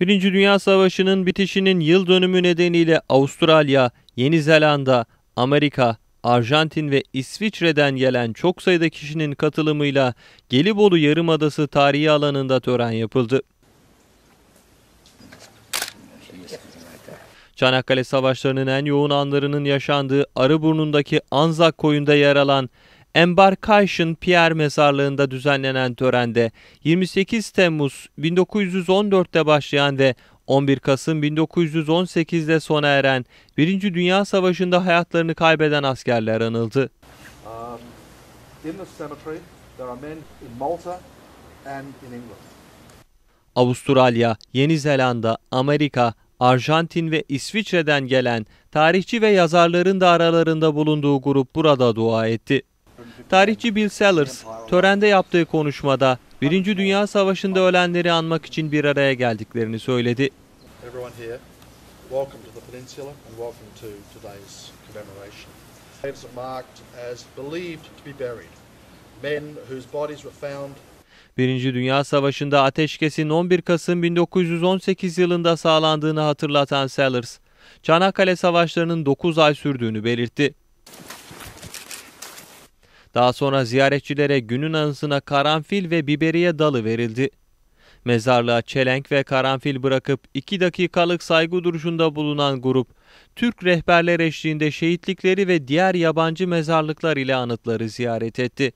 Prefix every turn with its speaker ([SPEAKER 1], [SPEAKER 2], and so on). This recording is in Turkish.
[SPEAKER 1] Birinci Dünya Savaşı'nın bitişinin yıl dönümü nedeniyle Avustralya, Yeni Zelanda, Amerika, Arjantin ve İsviçre'den gelen çok sayıda kişinin katılımıyla Gelibolu Yarımadası tarihi alanında tören yapıldı. Çanakkale Savaşları'nın en yoğun anlarının yaşandığı Arıburnu'ndaki Anzak koyunda yer alan Embarkation Pierre mezarlığında düzenlenen törende 28 Temmuz 1914'te başlayan ve 11 Kasım 1918'de sona eren 1. Dünya Savaşı'nda hayatlarını kaybeden askerler anıldı. Avustralya, Yeni Zelanda, Amerika, Arjantin ve İsviçre'den gelen tarihçi ve yazarların da aralarında bulunduğu grup burada dua etti. Tarihçi Bill Sellers törende yaptığı konuşmada Birinci Dünya Savaşı'nda ölenleri anmak için bir araya geldiklerini söyledi. Birinci Dünya Savaşı'nda ateşkesin 11 Kasım 1918 yılında sağlandığını hatırlatan Sellers, Çanakkale Savaşları'nın 9 ay sürdüğünü belirtti. Daha sonra ziyaretçilere günün anısına karanfil ve biberiye dalı verildi. Mezarlığa çelenk ve karanfil bırakıp iki dakikalık saygı duruşunda bulunan grup, Türk rehberler eşliğinde şehitlikleri ve diğer yabancı mezarlıklar ile anıtları ziyaret etti.